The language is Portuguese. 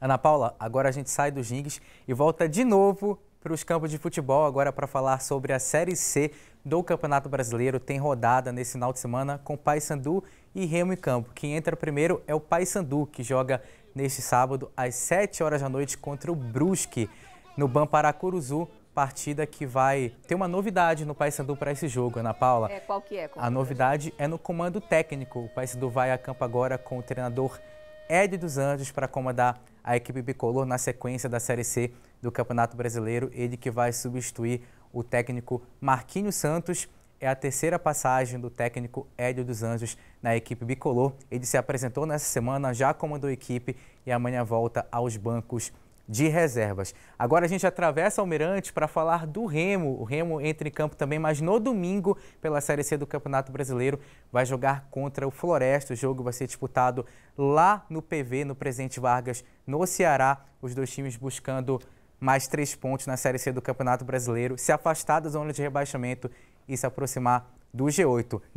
Ana Paula, agora a gente sai dos rings e volta de novo para os campos de futebol, agora para falar sobre a Série C do Campeonato Brasileiro. Tem rodada nesse final de semana com Paysandu e Remo em campo. Quem entra primeiro é o Paysandu, que joga neste sábado às 7 horas da noite contra o Brusque, no Bamparacuruzu, partida que vai ter uma novidade no Paysandu para esse jogo, Ana Paula. É, qual que é? A novidade é no comando técnico. O Paysandu vai a campo agora com o treinador Ed dos Anjos para comandar a equipe bicolor na sequência da Série C do Campeonato Brasileiro. Ele que vai substituir o técnico Marquinhos Santos. É a terceira passagem do técnico Hélio dos Anjos na equipe bicolor. Ele se apresentou nessa semana, já comandou a equipe e amanhã volta aos bancos de reservas. Agora a gente atravessa Almirante para falar do Remo. O Remo entra em campo também, mas no domingo, pela Série C do Campeonato Brasileiro, vai jogar contra o Floresta. O jogo vai ser disputado lá no PV, no Presidente Vargas, no Ceará. Os dois times buscando mais três pontos na Série C do Campeonato Brasileiro, se afastar da zona de rebaixamento e se aproximar do G8.